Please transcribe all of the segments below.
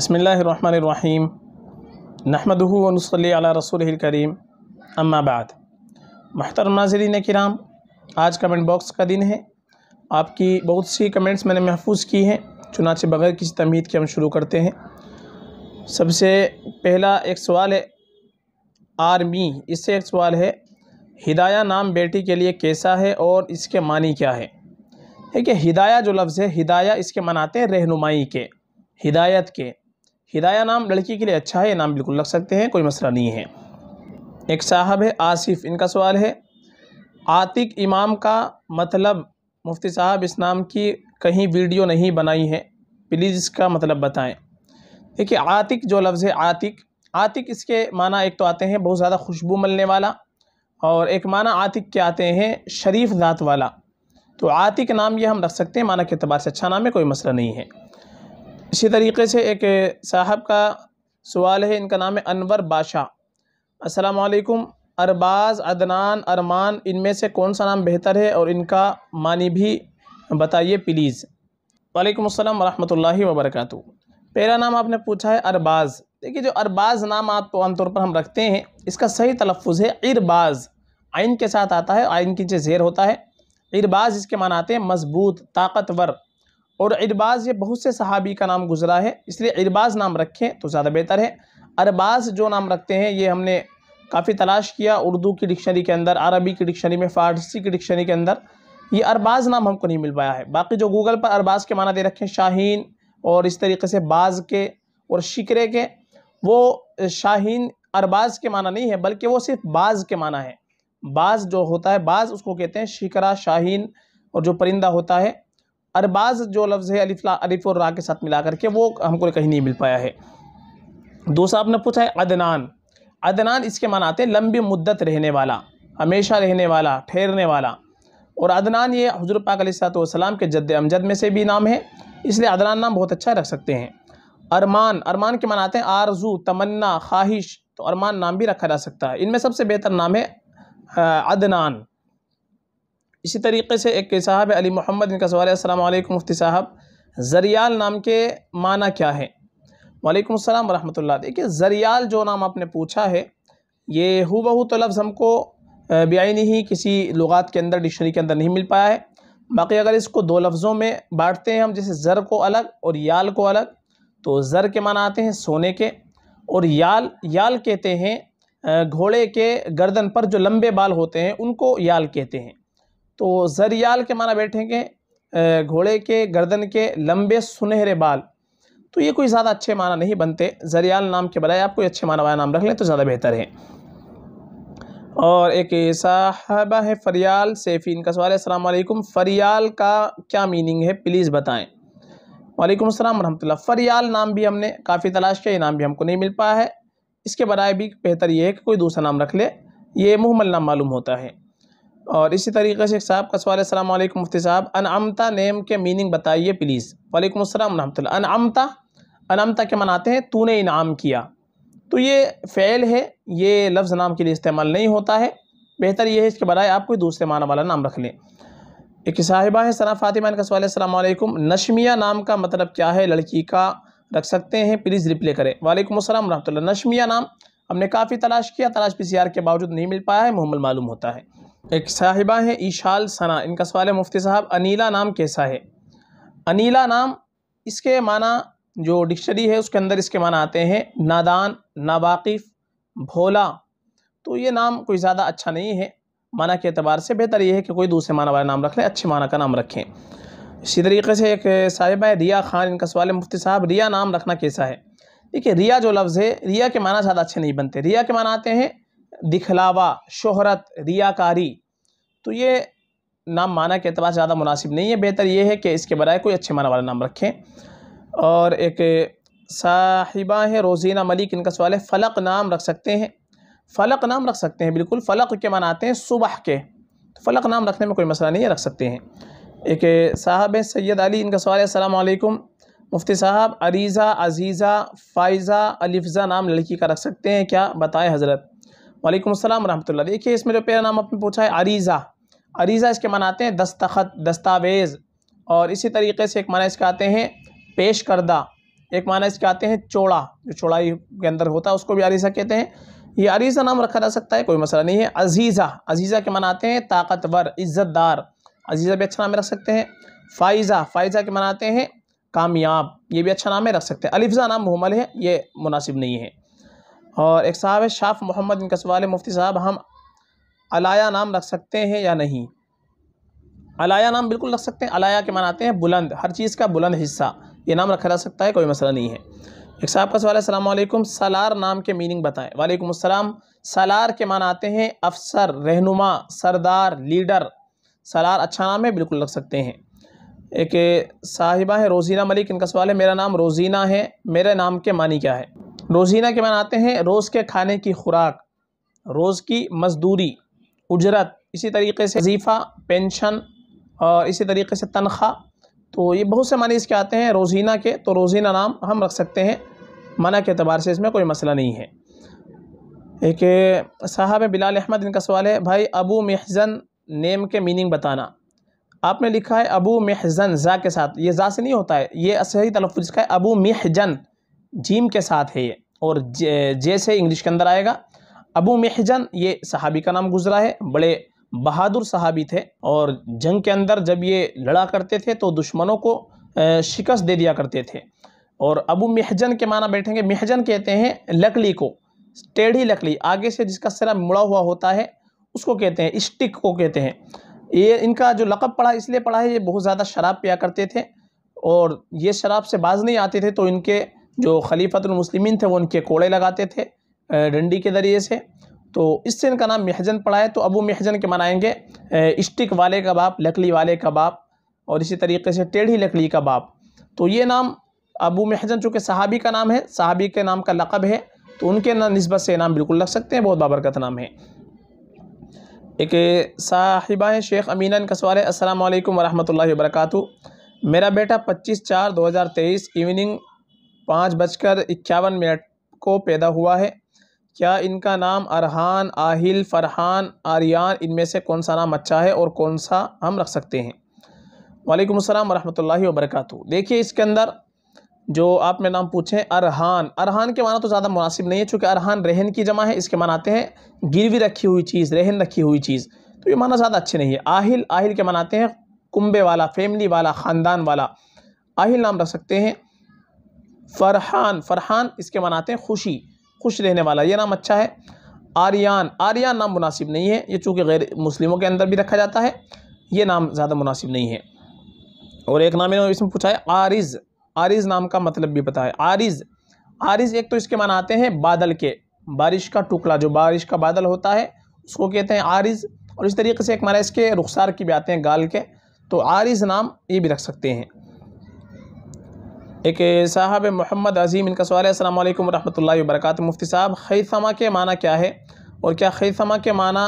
बसमीम नहमदूनसली रसूल करीम अम्माबाद महतर नाजरीन कराम आज कमेंट बॉक्स का दिन है आपकी बहुत सी कमेंट्स मैंने महफूज की हैं चुनाचे बगैर किसी तमीद के हम शुरू करते हैं सबसे पहला एक सवाल है आर्मी इससे एक सवाल है हिदाया नाम बेटी के लिए कैसा है और इसके मानी क्या है देखिए हिदाया जो लफ्ज़ है हिदाया इसके मनाते हैं रहनुमाई के हिदायत के हिदाया नाम लड़की के लिए अच्छा है नाम बिल्कुल लग सकते हैं कोई मसला नहीं है एक साहब है आसिफ इनका सवाल है आतिक इमाम का मतलब मुफ्ती साहब इस नाम की कहीं वीडियो नहीं बनाई है प्लीज़ इसका मतलब बताएं देखिए आतिक जो लफ्ज़ है आतिक आतिक इसके माना एक तो आते हैं बहुत ज़्यादा खुशबू मलने वाला और एक माना आतिक के आते हैं शरीफ दात वाला तो आतिक नाम ये हम रख सकते हैं माना के अतबार से अच्छा नाम है कोई मसला नहीं है इसी तरीके से एक साहब का सवाल है इनका नाम है अनवर बादशाह असलकुम अरबाज़ अदनान अरमान इनमें से कौन सा नाम बेहतर है और इनका मानी भी बताइए प्लीज़ वालेकुम अस्सलाम वरहमतुल्लाहि वबरकत पहला नाम आपने पूछा है अरबाज़ देखिए जो अरबाज़ नाम आप तो आमतौर पर हम रखते हैं इसका सही तलफ़ है इरबाज़ आइन के साथ आता है आइन की नीचे जेर होता है इरबाज़ इसके मान आते हैं मजबूत ताकतवर और अरबाज़ ये बहुत से सहाबी का नाम गुजरा है इसलिए अरबाज नाम रखें तो ज़्यादा बेहतर है अरबाज़ जो नाम रखते हैं ये हमने काफ़ी तलाश किया उर्दू की डिक्शनरी के अंदर अरबी की डिक्शनरी में फ़ारसी की डिक्शनरी के अंदर ये अरबाज़ नाम हमको नहीं मिल पाया है बाकी जो गूगल पर अरबाज़ के माना दे रखे हैं शाहीन और इस तरीके से बाज़ के और शिकरे के वो शाहीन अरबाज़ के माना नहीं है बल्कि वो सिर्फ बाज़ के माना है बाज़ जो होता है बाज़ उसको कहते हैं शिकरा शाहीन और जो परिंदा होता है अरबाज जो लफ्ज़ है अलिफ अलिफ और रा के साथ मिला करके वो हमको कहीं नहीं मिल पाया है दूसरा आपने पूछा है अदनान अदनान इसके मान आते हैं लंबी मुद्दत रहने वाला हमेशा रहने वाला ठहरने वाला और अदनान ये हजूर पाक सलाम के जद अमजद में से भी नाम है इसलिए अदनान नाम बहुत अच्छा रख सकते हैं अरमान अरमान के मनाते हैं आरजू तमन्ना ख्वाहिश तो अरमान नाम भी रखा जा सकता है इनमें सबसे बेहतर नाम है अदनान इसी तरीके से एक साहब अली मोहम्मद इनका सवाल है असल मुफ्ती साहब जरियाल नाम के माना क्या है वालेकुम अस्सलाम वरह देखिए जरियाल जो नाम आपने पूछा है ये हु बहू तो लफ्ज़ हमको बेआनी ही किसी लुगात के अंदर डिक्शनरी के अंदर नहीं मिल पाया है बाकी अगर इसको दो लफ्ज़ों में बांटते हैं हम जैसे ज़र को अलग और याल को अलग तो ज़र के माना आते हैं सोने के और याल याल कहते हैं घोड़े के गर्दन पर जो लंबे बाल होते हैं उनको याल कहते हैं तो जरियाल के माना बैठेंगे घोड़े के गर्दन के लंबे सुनहरे बाल तो ये कोई ज़्यादा अच्छे माना नहीं बनते जरियाल नाम के बजाय आप कोई अच्छे माना वाला नाम रख लें तो ज़्यादा बेहतर है और एक साहबा है फरियाल सेफ़ी इनका सवाल है असलम फरियाल का क्या मीनिंग है प्लीज़ बताएँ वालेकुम अस्सलाम वरहमतुल्लाह फरियाल नाम भी हमने काफ़ी तलाश किया ये नाम भी हमको नहीं मिल पाया है इसके बराए भी बेहतर ये है कि कोई दूसरा नाम रख ले ये मुहमल नाम मालूम होता है और इसी तरीके से साहब का सवाल है मुफ्ती साहब अमता नेम के मीनिंग बताइए प्लीज़ वालेकुम अस्सलाम अमता अन अमता के मनाते हैं तूने इनाम किया तो ये फ़ैल है ये लफ्ज़ नाम के लिए इस्तेमाल नहीं होता है बेहतर यह है इसके बजाय आप कोई दूसरे माना वाला नाम रख लें एक साहिबा है सना फ़ातिमा का सवाल अलैक्म नशमिया नाम का मतलब क्या है लड़की का रख सकते हैं प्लीज़ रिप्ले करें वालेकुम असलम वरहमल नशमिया नाम हमने काफ़ी तलाश किया तलाश पी के बावजूद नहीं मिल पाया है मुहम्मल मालूम होता है एक साहिबा है ईशाल सना इनका सवाल है मुफ्ती साहब अनीला नाम कैसा है अनीला नाम इसके माना जो डिक्शनरी है उसके अंदर इसके माना आते हैं नादान नावाकिफ़ भोला तो ये नाम कोई ज़्यादा अच्छा नहीं है माना के अतबार से बेहतर ये है कि कोई दूसरे माना वाला नाम रख लें अच्छे माना का नाम रखें इसी तरीके से एक साहिबा है रिया खान इनका सवाल है मुफ्ती साहब रिया नाम रखना कैसा है देखिए रिया जो लफ्ज़ है रिया के माना ज़्यादा अच्छे नहीं बनते रिया के माना आते हैं दिखलावा शोहरत रियाकारी तो ये नाम माना के अतबार ज़्यादा मुनासिब नहीं है बेहतर ये है कि इसके बराए कोई अच्छे माना वाला नाम रखें और एक साहिबा है रोज़ीना मलिक इनका सवाल है फ़लक नाम रख सकते हैं फ़लक नाम रख सकते हैं बिल्कुल फ़लक के माना आते हैं सुबह के तो फ़लक नाम रखने में कोई मसला नहीं है रख सकते हैं एक साहब है सैयद अली इनका सवाल है असलकुम मुफ्ती साहब अरीज़ा अजीज़ा फ़ाइज़ा अलिफ़ा नाम लड़की का रख सकते हैं क्या बताए हज़रत वालेकुम अस्सलाम रहमतुल्लाह देखिए इसमें जो पहला नाम आपने पूछा है अरीज़ा अरीज़ा इसके मान आते हैं दस्तखत दस्तावेज़ और इसी तरीके से एक माना इसके आते हैं पेश करदा एक माना इसके आते हैं चौड़ा जो चौड़ाई के अंदर होता है उसको भी अरीज़ा कहते हैं ये अरीज़ा नाम रखा जा सकता है कोई मसला नहीं है अजीज़ा अजीज़ा के मनाते आते हैं ताकतवर इज़्ज़तदार अजीज़ा भी अच्छा नाम रख सकते हैं फ़ाइज़ा फ़ाइज़ा के मनाते आते हैं कामयाब ये भी अच्छा नाम है रख सकते हैं अलिफा नाम मुहमल है ये मुनासिब नहीं है और एक साहब है शाफ़ मोहम्मद इनका सवाल है मुफ्ती साहब हम अलाया नाम रख सकते हैं या नहीं अलाया नाम बिल्कुल रख सकते हैं अलाया के मनाते हैं बुलंद हर चीज़ का बुलंद हिस्सा ये नाम रखा जा सकता है कोई मसला नहीं है एक साहब का सवाल है सलामकुम सलार नाम के मीनिंग बताएं वालेकुम अस्सलाम सलार के मान आते हैं अफसर रहनुमा सरदार लीडर सलार अच्छा नाम है बिल्कुल रख सकते हैं एक साहिबा है रोज़ीना मलिक इनका सवाल है मेरा नाम रोज़ीना है मेरे नाम के मानी क्या है रोज़ीना के मान आते हैं रोज़ के खाने की खुराक रोज़ की मजदूरी उजरत इसी तरीके से वजीफ़ा पेंशन और इसी तरीके से तनख्वाह तो ये बहुत से मानी इसके आते हैं रोज़ीना के तो रोज़ीना नाम हम रख सकते हैं मना के अतबार से इसमें कोई मसला नहीं है एक साहब बिलाल अहमद इनका सवाल है भाई अबू महजन नेम के मीनिंग बताना आपने लिखा है अबू महजन ज़ा के साथ ये ज़ा से नहीं होता है ये सही तलफ़ इसका है अबू महजन जीम के साथ है ये और जैसे इंग्लिश के अंदर आएगा अबू महजन ये सहाबी का नाम गुजरा है बड़े बहादुर सहाबी थे और जंग के अंदर जब ये लड़ा करते थे तो दुश्मनों को शिकस्त दे दिया करते थे और अबू महजन के माना बैठेंगे महजन कहते हैं लकड़ी को टेढ़ी लकड़ी आगे से जिसका सिरा मुड़ा हुआ होता है उसको कहते हैं स्टिक को कहते हैं ये इनका जो लक़ब पड़ा इसलिए पड़ा है ये बहुत ज़्यादा शराब पिया करते थे और ये शराब से बाज नहीं आते थे तो इनके जो खलीफतमसलिमिन थे वो उनके कोड़े लगाते थे डंडी के ज़रिए से तो इससे इनका नाम महजन पड़ा है तो अबू महजन के मनाएंगे इश्टिक वाले का बाप लकली वाले का बाप और इसी तरीके से टेढ़ी लकड़ी का बाप तो ये नाम अबू महजन चूँकि सहाबी का नाम है सहाबी के नाम का लक़ब है तो उनके नस्बत से नाम बिल्कुल लग सकते हैं बहुत बाबरकत नाम है एक साहिबा शेख अमीना का सवाल है अस्सलाम वालेकुम वरहमतुल्लाहि वबरकातु मेरा बेटा 25 चार 2023 इवनिंग पाँच बजकर इक्यावन मिनट को पैदा हुआ है क्या इनका नाम अरहान आहिल फरहान आर्यन इनमें से कौन सा नाम अच्छा है और कौन सा हम रख सकते हैं वालेकुम अस्सलाम वरहमतुल्लाहि वबरकातु देखिए इसके अंदर जो आप मेरा नाम पूछें अरहान अरहान के माना तो ज़्यादा मुनासिब नहीं है चूँकि अरहान रहन की जमा है इसके माना आते हैं गिरवी रखी हुई चीज़ रहन रखी हुई चीज़ तो ये माना ज़्यादा अच्छे नहीं है आहिल आहिल के मनाते हैं कुंबे वाला फैमिली वाला ख़ानदान वाला आहिल नाम रख सकते हैं फरहान फरहान इसके मनाते हैं खुशी खुश रहने वाला ये नाम अच्छा है आर्यान आर्यान नाम मुनासिब नहीं है ये चूँकि गैर मुस्लिमों के अंदर भी रखा जाता है ये नाम ज़्यादा मुनासिब नहीं है और एक नाम इन्होंने इसमें पूछा है आरिज़ आरिज नाम का मतलब भी पता है आरिज आरिज एक तो इसके मान आते हैं बादल के बारिश का टुकड़ा जो बारिश का बादल होता है उसको कहते हैं आरिज और इस तरीके से एक माना इसके रुखसार की भी आते हैं गाल के तो आरिज नाम ये भी रख सकते हैं एक साहब मोहम्मद अजीम इनका सवाल है असल वरहमल वरक मुफ्ती साहब खैसमा के माना क्या है और क्या खैसमा के माना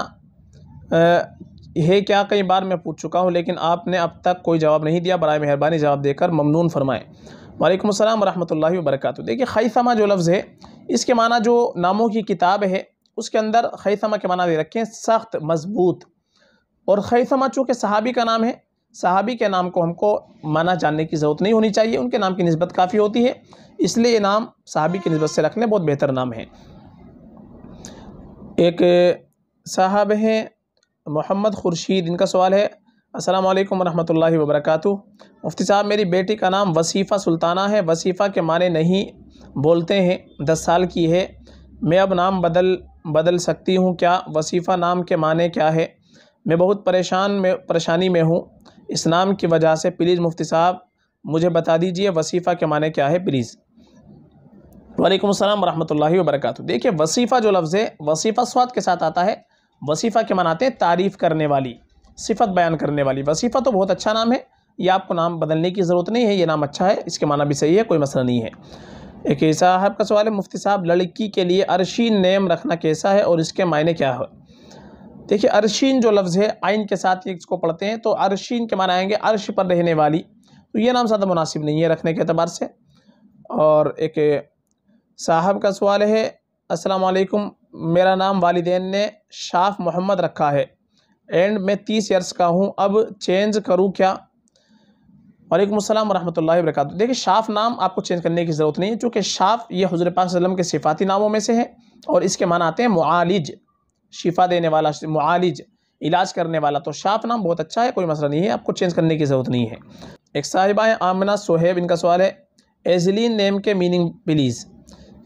है क्या कई बार मैं पूछ चुका हूँ लेकिन आपने अब तक कोई जवाब नहीं दिया बर मेहरबानी जवाब देकर ममनून फरमाएँ वालेकुम अस्सलाम वरहमतुल्लाहि वबरकत देखिए खैसमा जो लफ्ज़ है इसके माना जो नामों की किताब है उसके अंदर खैसमा के माना दे रखें सख्त मजबूत और खैसमा चूँकि सहाबी का नाम है सहाबी के नाम को हमको माना जानने की ज़रूरत नहीं होनी चाहिए उनके नाम की नस्बत काफ़ी होती है इसलिए ये नाम सहाबी की नस्बत से रखने बहुत बेहतर नाम है एक साहब हैं मोहम्मद खुर्शीद इनका सवाल है अस्सलाम वालेकुम वरहमतुल्लाहि वबरकातु मुफ्ती साहब मेरी बेटी का नाम वसीफ़ा सुल्ताना है वसीफ़ा के माने नहीं बोलते हैं दस साल की है मैं अब नाम बदल बदल सकती हूँ क्या वसीफ़ा नाम के माने क्या है मैं बहुत परेशान में परेशानी में हूँ इस नाम की वजह से प्लीज़ मुफ्ती साहब मुझे बता दीजिए वसीफ़ा के माने क्या है प्लीज़ वालेकुम अस्सलाम वरहमतुल्लाहि वबरकातु देखिए वसीफ़ा जो लफ्ज़ है वसीफ़ा स्वाद के साथ आता है वसीफ़ा के मनाते हैं तारीफ़ करने वाली सिफत बयान करने वाली वसीफ़ा तो बहुत अच्छा नाम है ये आपको नाम बदलने की ज़रूरत नहीं है ये नाम अच्छा है इसके माना भी सही है कोई मसला नहीं है एक साहब का सवाल है मुफ्ती साहब लड़की के लिए अरशीन नेम रखना कैसा है और इसके मायने क्या है देखिए अरशीन जो लफ्ज़ है आइन के साथ इसको पढ़ते हैं तो अरशीन के माना आएंगे अरश पर रहने वाली तो ये नाम ज़्यादा मुनासिब नहीं है रखने के अतबार से और एक साहब का सवाल है अस्सलाम वालेकुम मेरा नाम वालदे ने शाफ़ मोहम्मद रखा है एंड मैं तीस ईयर्स का हूँ अब चेंज करूँ क्या वालेकुम असलम वरहमल वर्क देखिए शाफ नाम आपको चेंज करने की ज़रूरत नहीं है चूँकि शाफ ये हजर पाक के सिफाती नामों में से है और इसके माना आते हैं मुआलिज शिफा देने वाला मुआलिज इलाज करने वाला तो शाफ नाम बहुत अच्छा है कोई मसला नहीं है आपको चेंज करने की ज़रूरत नहीं है एक साहिबा है आमना सोहेब इनका सवाल है एजलिन नेम के मीनिंग प्लीज़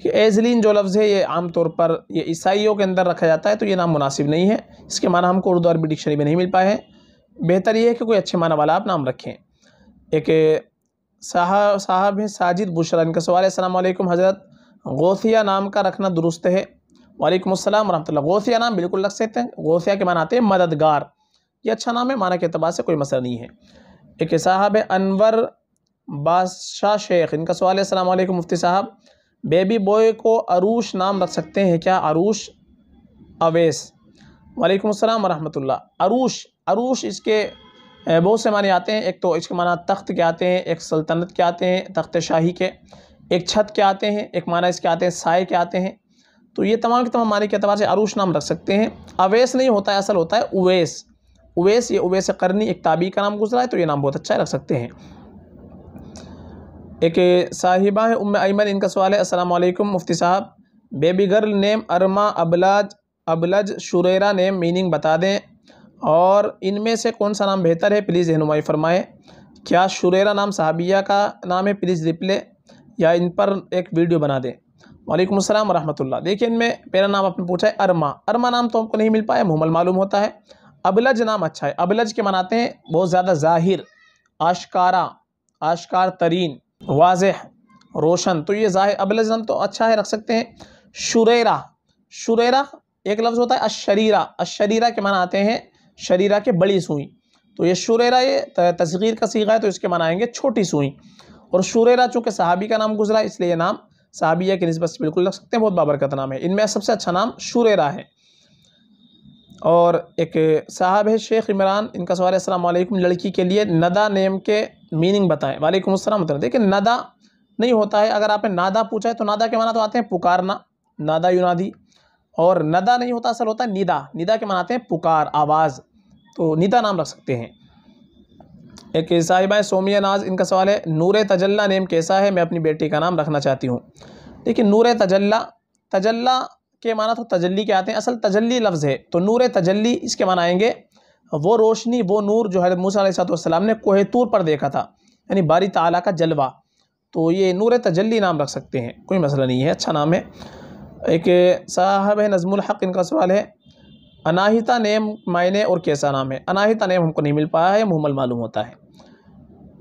कि एजलिन जो लफ्ज़ है ये आमतौर पर ये ईसाइयों के अंदर रखा जाता है तो ये नाम मुनासिब नहीं है इसके माना हमको उर्दू अरबी डिक्शनरी में नहीं मिल पाए हैं बेहतर ये है कि कोई अच्छे माना वाला आप नाम रखें एक साहब साहब हैं साजिद बुशरा इनका सवाल है अलैक्म हज़रत गौसिया नाम का रखना दुरुस्त है वालेकुम अस्सलाम वरहमतुल्लाह गौसिया नाम बिल्कुल रख सकते हैं गौसिया के माना आते हैं मददगार ये अच्छा नाम है माना के अतबार से कोई मसला नहीं है एक साहब है अनवर बादशाह शेख इनका सवाल है अलैक्म मुफ्ती साहब बेबी बॉय को अरूश नाम रख सकते हैं क्या अरूश अवेस वालेकुम अस्सलाम वरहमतुल्ला अरूश अरूश इसके बहुत से माने आते हैं एक तो इसके माना तख्त के आते हैं एक सल्तनत के आते हैं तख्त शाही के एक छत के आते हैं एक माना इसके आते हैं साय के आते हैं तो ये तमाम के तमाम माने के अतबार से अरूश नाम रख सकते हैं अवैस नहीं होता है असल होता है उवैस उवैस ये उवैस करनी एक ताबी का नाम गुजरा है तो ये नाम बहुत अच्छा रख सकते हैं एक साहिबा है उम अमन इनका सवाल है असलम मुफ्ती साहब बेबी गर्ल नेम अरमा अबलाज अबलज शुरेरा नेम मीनिंग बता दें और इनमें से कौन सा नाम बेहतर है प्लीज़ रहनुमाई फरमाएँ क्या शुरेरा नाम साहबिया का नाम है प्लीज़ रिप्ले या इन पर एक वीडियो बना दें वालेकुम अस्सलाम वरहमतुल्लाह देखिए इनमें मेरा नाम आपने पूछा है अरमा अरमा नाम तो हमको नहीं मिल पाया मुहमल मालूम होता है अबलज नाम अच्छा है अबलज के मनाते हैं बहुत ज़्यादा जाहिर आशकारा आशकार तरीन वाज रोशन तो ये ज़ाहिर अबल जम तो अच्छा है रख सकते हैं शुरेरा शुरेरा एक लफ्ज़ होता है अशरीरा अशरीरा के माना आते हैं शरीरा के बड़ी सुई तो ये शुरेरा ये तस्गीर का सीखा है तो इसके माना आएंगे छोटी सुई और शुरेरा चूँकि सहाबी का नाम गुजरा इसलिए नाम सहाबिया की नस्बत से बिल्कुल रख सकते हैं बहुत बाबरकत नाम है इनमें सबसे अच्छा नाम शुरेरा है और एक साहब है शेख इमरान इनका सवाल है लड़की के लिए नदा नेम के मीनिंग बताएं वालेकुम असलम मतलब देखिए नदा नहीं होता है अगर आपने नादा पूछा है तो नादा के माना तो आते हैं पुकारना नादा यूनादी और नदा नहीं होता असल होता है निदा निदा के मनाते हैं पुकार आवाज़ तो निदा नाम रख सकते हैं एक साहिबा सोमिया नाज इनका सवाल है नूर तजल्ला नेम कैसा है मैं अपनी बेटी का नाम रखना चाहती हूँ देखिए नूर तजल्ला तजल्ला के माना तो तजल्ली के आते हैं असल तजल्ली लफ्ज़ है तो नूर तजल्ली इसके माना आएंगे वो रोशनी वो नूर जो है मूसा ने तूर पर देखा था यानी बारी तला का जलवा तो ये नूर तजल्ली नाम रख सकते हैं कोई मसला नहीं है अच्छा नाम है एक साहब है नज़मुल हक इनका सवाल है अनाहिता नेम मायने और कैसा नाम है अनाहिता नेम हमको नहीं मिल पाया है मुहमल मालूम होता है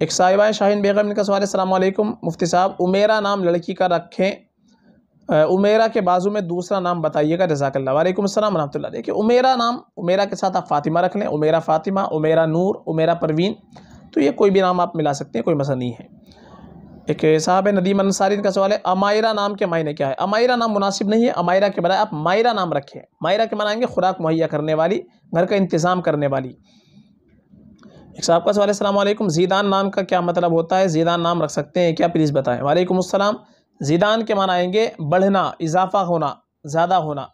एक साहिबा शाहीन बेगम इनका सवाल है सलामकुम मुफ्ती साहब उमेरा नाम लड़की का रखें उमेरा के बाजू में दूसरा नाम बताइएगा जजाकल्ला वालेकुम अस्सलाम रहमतुल्लाह देखिए उमेरा नाम उमेरा के साथ आप फातिमा रख लें उमेरा फातिमा उमेरा नूर उमेरा परवीन तो ये कोई भी नाम आप मिला सकते हैं कोई मसला नहीं है एक साहब नदीम अंसारी का सवाल है अमायरा नाम के मायने क्या है अमायरा नाम मुनासिब नहीं है अमायरा के बनाए आप मायरा नाम रखें मायरा के बनाएंगे खुराक मुहैया करने वाली घर का इंतज़ाम करने वाली एक साहब का सवाल है सलाम जीदान नाम का क्या मतलब होता है जीदान नाम रख सकते हैं क्या प्लीज़ बताएं वालेकुम असलम ज़िदान के माना आएंगे बढ़ना इजाफा होना ज़्यादा होना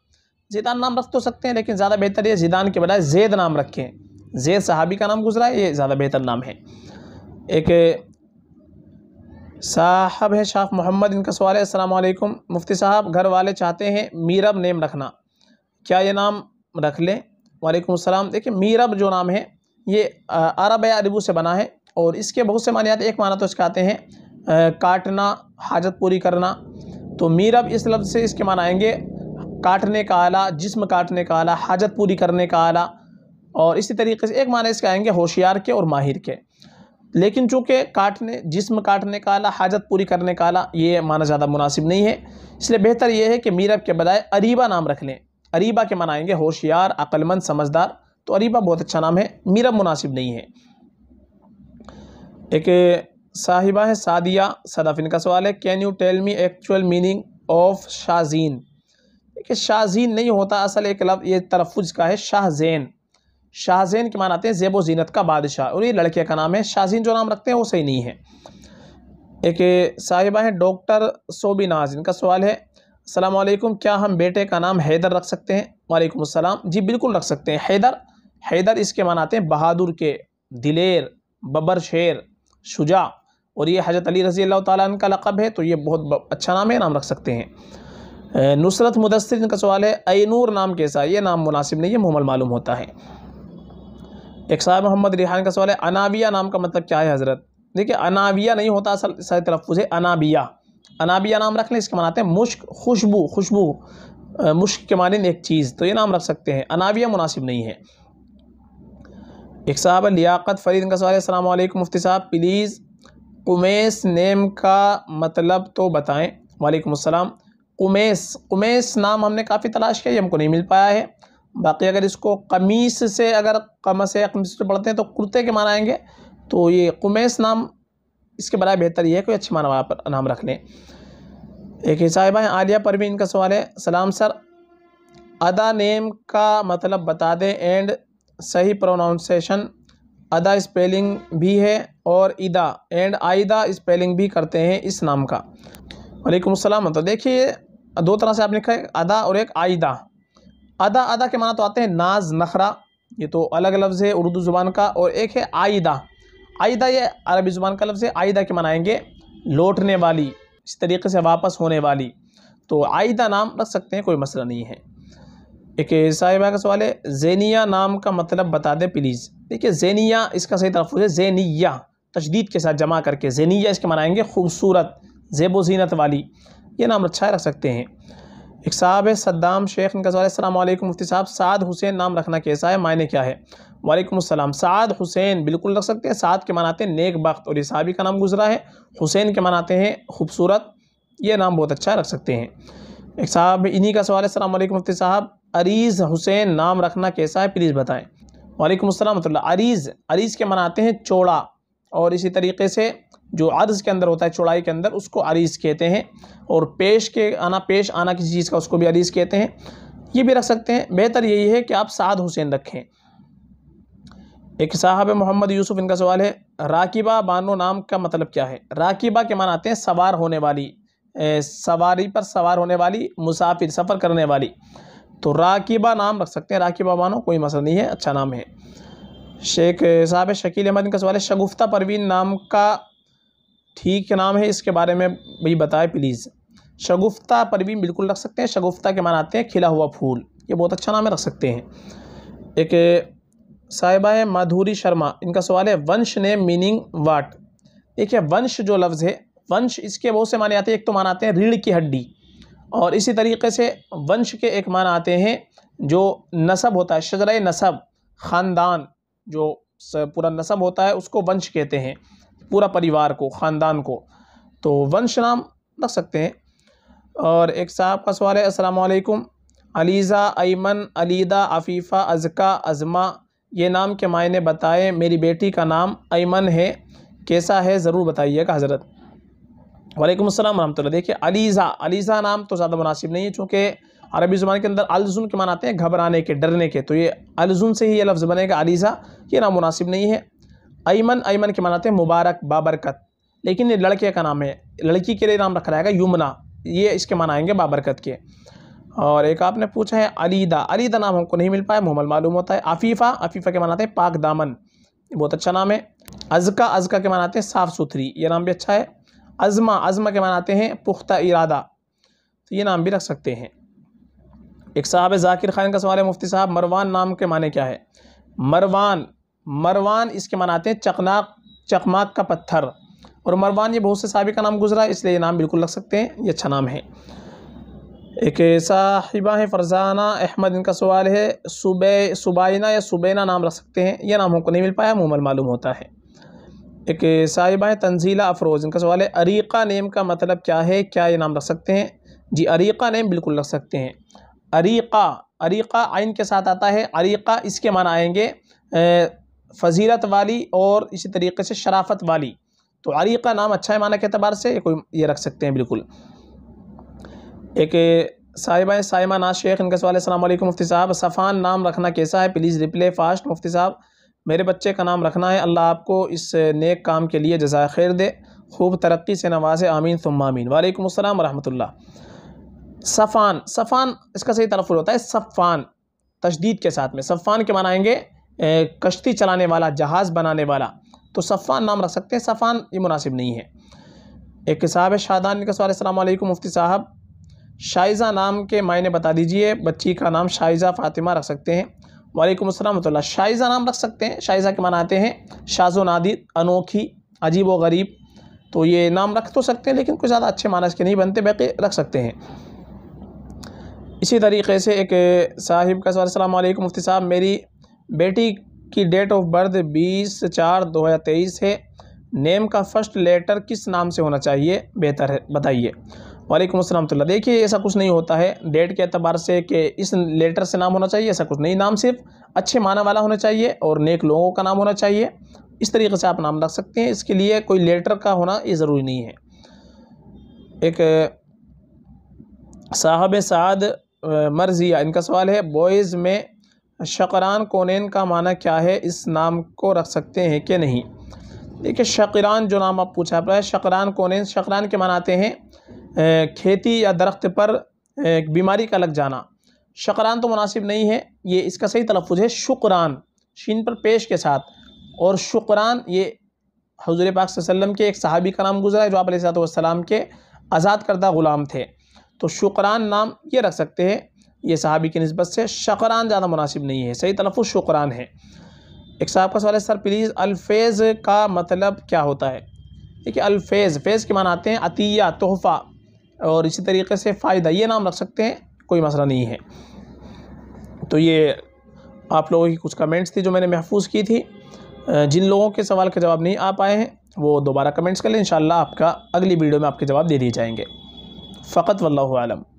ज़िदान नाम रख तो सकते हैं लेकिन ज़्यादा बेहतर ये ज़िदान के बजाय जैद नाम रखें जैद सहाबी का नाम गुजरा है ये ज़्यादा बेहतर नाम है एक साहब है शाह मोहम्मद इनका सवाल है असलकुम मुफ्ती साहब घर वाले चाहते हैं मीरब नेम रखना क्या ये नाम रख लें वालेकुम असलम देखिए मीरब जो नाम है ये अरब या अरबू से बना है और इसके बहुत से माने हैं एक माना तो इसका आते हैं काटना हाजत पूरी करना तो मीर अब इस लफ्ज़ से इसके मान आएंगे काटने का आला जिस्म काटने का आला हाजत पूरी करने का आला और इसी तरीके से एक माना इसके आएंगे होशियार के और माहिर के लेकिन चूँकि काटने जिस्म काटने का आला हाजत पूरी करने का आला ये माना ज़्यादा मुनासिब नहीं है इसलिए बेहतर ये है कि मीरब के बजाय अरीबा नाम रख लें अरीबा के मनाएंगे होशियार अक्लमंद समझदार तो अरीबा बहुत अच्छा नाम है मीरब मुनासिब नहीं है एक साहिबा है सादिया सदाफिन का सवाल है can you tell me actual meaning of Shahjeen देखिए शाहजीन नहीं होता असल एक लफ्ज़ ये तरफ़ का है शाहजैन शाहजैन के मान आते हैं जेबो जीनत का बादशाह और ये लड़के का नाम है शाहजीन जो नाम रखते हैं वो सही नहीं है एक साहिबा हैं डॉक्टर सोबी नाज इनका सवाल है अलैक्म क्या हम बेटे का नाम हैदर रख सकते हैं वालेकुम असलम जी बिल्कुल रख सकते हैं हैदर हैदर इसके मान आते हैं बहादुर के दिलेर बबर शेर शुजा और ये हज़रत अली रज़ी अल्लाह ताली का लक़ब है तो ये बहुत अच्छा नाम है नाम रख सकते हैं नुसरत मुदसर इनका सवाल है अनूर नाम कैसा ये नाम मुनासिब नहीं है मुमल मालूम होता है एक साहब मोहम्मद रिहान का सवाल है अनाबिया नाम का मतलब क्या है हज़रत देखिए अनाबिया नहीं होता असल सही तलफ़ है अनाबिया अनाबिया नाम रख लें इसके मनाते हैं मुश्क खुशबू खुशबू मुश्क के मानंद एक चीज़ तो ये नाम रख सकते हैं अनाबिया मुनासिब नहीं है एक साहब लियाकत फरीद का सवाल है अल्लाम मुफ्ती साहब प्लीज़ कुमेस नेम का मतलब तो बताएं वालेकुम अस्सलाम कुमेस कुमेस नाम हमने काफ़ी तलाश किया ये हमको नहीं मिल पाया है बाकी अगर इसको कमीस से अगर कम से कमीस से पढ़ते हैं तो कुर्ते के माना आएंगे तो ये कुमेस नाम इसके बजाय बेहतर ये है कोई अच्छे माना पर नाम रख लें एक ही साहिबा हैं आलिया परवीन का सवाल है सलाम सर अदा नेम का मतलब बता दें एंड सही प्रोनाउंसेशन अदा स्पेलिंग भी है और इदा एंड आयदा स्पेलिंग भी करते हैं इस नाम का वालेकुम सलाम तो देखिए दो तरह से आपने लिखा है अदा और एक आयदा अदा अदा के माना तो आते हैं नाज नखरा ये तो अलग लफ्ज़ है उर्दू ज़ुबान का और एक है आयदा आयदा ये अरबी ज़ुबान का लफ्ज़ है आयदा के मनाएँगे लौटने वाली इस तरीके से वापस होने वाली तो आयदा नाम रख सकते हैं कोई मसला नहीं है एक साहिबा का सवाल है जेनिया नाम का मतलब बता दें प्लीज़ देखिए जेनिया इसका सही तरफ है जेनिया तशदीद के साथ जमा करके जेनिया इसके मनाएंगे खूबसूरत जेबो जीनत वाली ये नाम अच्छा रख सकते हैं एक साहब है सद्दाम शेख इनका सवाल है अलैक्म मुफ्ती साहब साद हुसैन नाम रखना कैसा है मायने क्या है वालेकुम अस्सलाम साद हुसैन बिल्कुल रख सकते हैं साद के मनाते हैं नेक बख्त और ये साहबी का नाम गुजरा है हुसैन के मनाते हैं खूबसूरत ये नाम बहुत अच्छा रख सकते हैं एक साहब इन्हीं का सवाल है अलैक्म मुफ्ती साहब अरीज़ हुसैन नाम रखना कैसा है प्लीज़ बताएं वालेकुम असलम अरीज़ अरीज़ के मनाते हैं चौड़ा और इसी तरीके से जो अर्ज़ के अंदर होता है चौड़ाई के अंदर उसको अरीज़ कहते हैं और पेश के आना पेश आना किसी चीज़ का उसको भी अरीज़ कहते हैं ये भी रख सकते हैं बेहतर यही है कि आप साद हुसैन रखें एक साहब मोहम्मद यूसुफ इनका सवाल है राकिबा बानो नाम का मतलब क्या है राकिबा के मनाते आते हैं सवार होने वाली ए, सवारी पर सवार होने वाली मुसाफिर सफ़र करने वाली तो राकीबा नाम रख सकते हैं राकीबा मानो कोई मसला नहीं है अच्छा नाम है शेख साहब शकील अहमद इनका सवाल है शगुफ्ता परवीन नाम का ठीक नाम है इसके बारे में भी बताए प्लीज़ शगुफ्ता परवीन बिल्कुल रख सकते हैं शगुफ्ता के मान आते हैं खिला हुआ फूल ये बहुत अच्छा नाम है रख सकते हैं एक साहिबा है माधुरी शर्मा इनका सवाल है वंश ने मीनिंग वाट देखिए वंश जो लफ्ज़ है वंश इसके बहुत से माने आते हैं एक तो मानाते हैं रीढ़ की हड्डी और इसी तरीके से वंश के एक मान आते हैं जो नसब होता है शजर नसब ख़ानदान जो पूरा नसब होता है उसको वंश कहते हैं पूरा परिवार को ख़ानदान को तो वंश नाम रख सकते हैं और एक साहब का सवाल है असलकुम अलीज़ा अमन अलीदा आफीफ़ा अज़का अज़मा ये नाम के मायने बताएं मेरी बेटी का नाम अमन है कैसा है ज़रूर बताइएगा हज़रत वालेकुम अस्सलाम वरहमत देखिए अलीज़ा अलीज़ा नाम तो ज़्यादा मुनासिब नहीं है चूँकि अरबी ज़ुबान के अंदर अलजुन के मान आते हैं घबराने के डरने के तो ये अलजुन से ही ये लफ्ज़ बनेगा अलीज़ा ये नाम मुनासिब नहीं है अयमन अयमन के मानाते हैं मुबारक बाबरकत लेकिन ये लड़के का नाम है लड़की के लिए नाम रखा जाएगा यमुना ये इसके माना आएंगे बाबरकत के और एक आपने पूछा है अलीदा अलीदा नाम हमको नहीं मिल पाया मुहमल मालूम होता है आफीफ़ा आफीफ़ा के मानाते हैं पाक दामन बहुत अच्छा नाम है अजका अजका के मानाते हैं साफ़ सुथरी ये नाम भी अच्छा है अज़मा अज़मा के मनाते हैं पुख्ता इरादा तो ये नाम भी रख सकते हैं एक साहब जाकिर खान का सवाल है मुफ्ती साहब मरवान नाम के माने क्या है मरवान मरवान इसके मनाते हैं चकनाक चकमाक का पत्थर और मरवान ये बहुत से साहबी का नाम गुजरा इसलिए ये नाम बिल्कुल रख सकते हैं ये अच्छा नाम है एक साहिबा है फ़रजाना अहमद इनका सवाल है सुबह सुबाइना या सुबैना नाम रख सकते हैं यह नाम हमको नहीं मिल पाया मुमल मालूम होता है एक साहिबाएँ तंजीला अफरोज़ इनका सवाल है अरीक़ा नेम का मतलब क्या है क्या ये नाम रख सकते हैं जी अरीक़ा नेम बिल्कुल रख सकते हैं अरीक़ा अरीक़ा आइन के साथ आता है अरीक़ा इसके माना आएंगे फजीलत वाली और इसी तरीके से शराफत वाली तो अरीक़ा नाम अच्छा है माना के अतबार से कोई ये रख सकते हैं बिल्कुल एक साहिबा साइमा ना शेख इनका सवाल है सलामकुम मुफ्ती साहब सफ़ान नाम रखना कैसा है प्लीज़ रिप्ले फास्ट मुफ्ती साहब मेरे बच्चे का नाम रखना है अल्लाह आपको इस नेक काम के लिए जजा खैर दे खूब तरक्की से नवाज आमीन तुम आमीन वालेकुम अस्सलाम वरहमतुल्ला सफ़ान सफ़ान इसका सही तलफ़ होता है सफ़ान तशदीद के साथ में सफ़ान के मनाएंगे कश्ती चलाने वाला जहाज़ बनाने वाला तो सफ़ान नाम रख सकते हैं सफ़ान ये मुनासिब नहीं है एक साहब है शादान का सवाल अलैक्म मुफ्ती साहब शाइज़ा नाम के मायने बता दीजिए बच्ची का नाम शाइज़ा फ़ातिमा रख सकते हैं वालेकुम असलम शाइज़ा नाम रख सकते हैं शाइज़ा के मनाते हैं शाजो नादिर अनोखी अजीब व गरीब तो ये नाम रख तो सकते हैं लेकिन कोई ज़्यादा अच्छे मानस के नहीं बनते बाकी रख सकते हैं इसी तरीके से एक साहिब का सवाल सलाम वालेकुम मुफ्ती साहब मेरी बेटी की डेट ऑफ बर्थ बीस चार दो हज़ार तेईस है नेम का फ़र्स्ट लेटर किस नाम से होना चाहिए बेहतर है बताइए वालेकुम अस्सलाम तो देखिए ऐसा कुछ नहीं होता है डेट के अतबार से कि इस लेटर से नाम होना चाहिए ऐसा कुछ नहीं नाम सिर्फ अच्छे माना वाला होना चाहिए और नेक लोगों का नाम होना चाहिए इस तरीके से आप नाम रख सकते हैं इसके लिए कोई लेटर का होना ये ज़रूरी नहीं है एक साहब साद मर्जिया इनका सवाल है बॉयज़ में शकरान कोनेन का माना क्या है इस नाम को रख सकते हैं कि नहीं देखिए शकरान जो नाम आप पूछा है शकरान कौन है शकरान के मनाते हैं खेती या दरख्त पर एक बीमारी का लग जाना शकरान तो मुनासिब नहीं है ये इसका सही तलफ़ है शुक्रान शीन पर पेश के साथ और शुक्रान ये हजूर पाक वसल्लम के एक सहाबी का नाम गुजरा है जो आप सलाम के आज़ाद करदा ग़ुलाम थे तो शुक्रान नाम ये रख सकते हैं ये सहाबी की नस्बत से शकरान ज़्यादा मुनासिब नहीं है सही तलफ़ शुक्रान है एक साहब का सवाल है सर प्लीज़ अल्फेज़ का मतलब क्या होता है देखिए अलफेज़ अल्फेज़ फेज़ के मानाते हैं अतिया तोहफ़ा और इसी तरीके से फ़ायदा ये नाम रख सकते हैं कोई मसला नहीं है तो ये आप लोगों की कुछ कमेंट्स थी जो मैंने महफूज की थी जिन लोगों के सवाल के जवाब नहीं आ पाए हैं वो दोबारा कमेंट्स कर लें इन आपका अगली वीडियो में आपके जवाब दे दिए जाएंगे फ़कत वल्लम